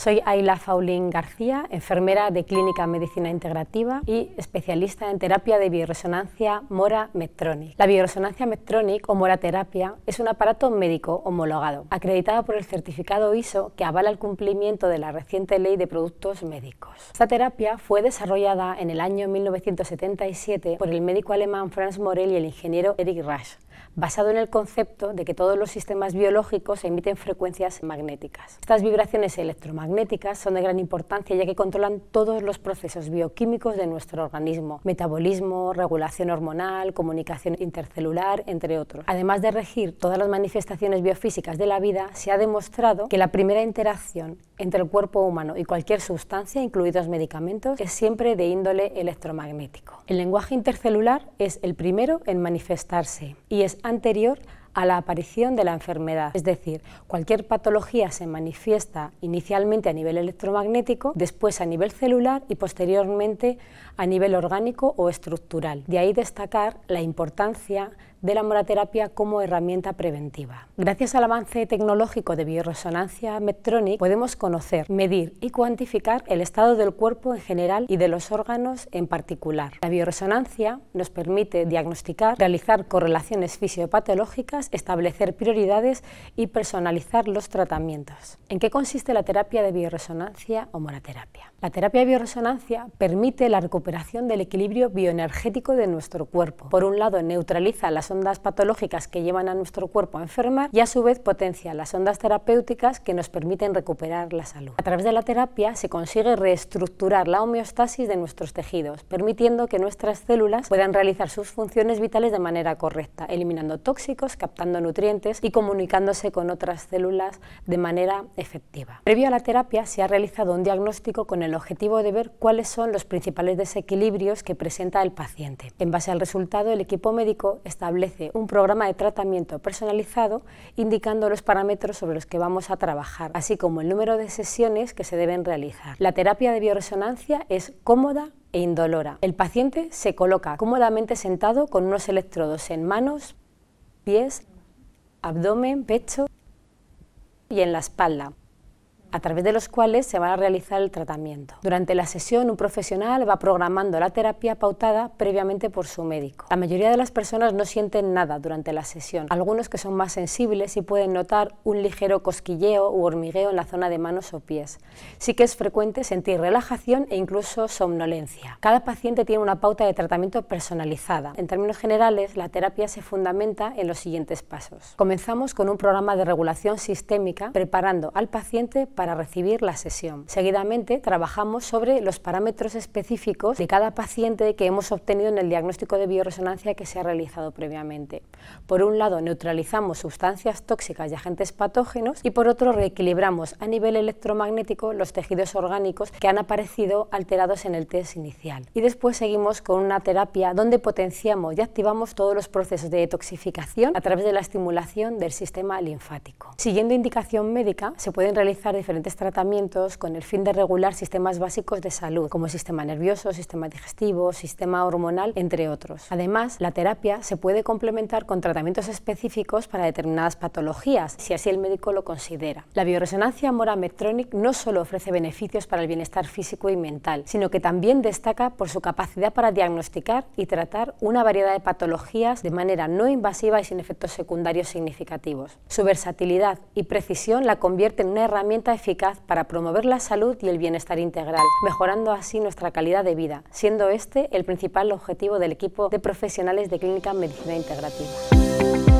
Soy Ayla Faulín García, enfermera de Clínica Medicina Integrativa y especialista en terapia de bioresonancia Mora Metronic. La bioresonancia Metronic o Mora Terapia es un aparato médico homologado, acreditado por el certificado ISO que avala el cumplimiento de la reciente ley de productos médicos. Esta terapia fue desarrollada en el año 1977 por el médico alemán Franz Morel y el ingeniero Eric Rasch basado en el concepto de que todos los sistemas biológicos emiten frecuencias magnéticas. Estas vibraciones electromagnéticas son de gran importancia ya que controlan todos los procesos bioquímicos de nuestro organismo, metabolismo, regulación hormonal, comunicación intercelular, entre otros. Además de regir todas las manifestaciones biofísicas de la vida, se ha demostrado que la primera interacción entre el cuerpo humano y cualquier sustancia, incluidos medicamentos, es siempre de índole electromagnético. El lenguaje intercelular es el primero en manifestarse y es anterior a la aparición de la enfermedad. Es decir, cualquier patología se manifiesta inicialmente a nivel electromagnético, después a nivel celular y posteriormente a nivel orgánico o estructural. De ahí destacar la importancia de la moraterapia como herramienta preventiva. Gracias al avance tecnológico de bioresonancia Medtronic podemos conocer, medir y cuantificar el estado del cuerpo en general y de los órganos en particular. La bioresonancia nos permite diagnosticar, realizar correlaciones fisiopatológicas, establecer prioridades y personalizar los tratamientos. ¿En qué consiste la terapia de bioresonancia o moraterapia? La terapia de bioresonancia permite la recuperación del equilibrio bioenergético de nuestro cuerpo. Por un lado, neutraliza las ondas patológicas que llevan a nuestro cuerpo a enfermar y a su vez potencia las ondas terapéuticas que nos permiten recuperar la salud. A través de la terapia se consigue reestructurar la homeostasis de nuestros tejidos, permitiendo que nuestras células puedan realizar sus funciones vitales de manera correcta, eliminando tóxicos, captando nutrientes y comunicándose con otras células de manera efectiva. Previo a la terapia se ha realizado un diagnóstico con el objetivo de ver cuáles son los principales desequilibrios que presenta el paciente. En base al resultado, el equipo médico establece establece un programa de tratamiento personalizado indicando los parámetros sobre los que vamos a trabajar, así como el número de sesiones que se deben realizar. La terapia de bioresonancia es cómoda, e indolora. El paciente se coloca cómodamente sentado con unos electrodos en manos, pies, abdomen, pecho y en la espalda a través de los cuales se va a realizar el tratamiento. Durante la sesión, un profesional va programando la terapia pautada previamente por su médico. La mayoría de las personas no sienten nada durante la sesión. Algunos que son más sensibles y pueden notar un ligero cosquilleo u hormigueo en la zona de manos o pies. Sí que es frecuente sentir relajación e incluso somnolencia. Cada paciente tiene una pauta de tratamiento personalizada. En términos generales, la terapia se fundamenta en los siguientes pasos. Comenzamos con un programa de regulación sistémica preparando al paciente para recibir la sesión. Seguidamente trabajamos sobre los parámetros específicos de cada paciente que hemos obtenido en el diagnóstico de bioresonancia que se ha realizado previamente. Por un lado, neutralizamos sustancias tóxicas y agentes patógenos y por otro, reequilibramos a nivel electromagnético los tejidos orgánicos que han aparecido alterados en el test inicial. Y después seguimos con una terapia donde potenciamos y activamos todos los procesos de detoxificación a través de la estimulación del sistema linfático. Siguiendo indicación médica, se pueden realizar diferentes tratamientos con el fin de regular sistemas básicos de salud, como el sistema nervioso, sistema digestivo, sistema hormonal, entre otros. Además, la terapia se puede complementar con tratamientos específicos para determinadas patologías, si así el médico lo considera. La bioresonancia Mora Medtronic no solo ofrece beneficios para el bienestar físico y mental, sino que también destaca por su capacidad para diagnosticar y tratar una variedad de patologías de manera no invasiva y sin efectos secundarios significativos. Su versatilidad y precisión la convierte en una herramienta eficaz para promover la salud y el bienestar integral, mejorando así nuestra calidad de vida, siendo este el principal objetivo del equipo de profesionales de Clínica Medicina Integrativa.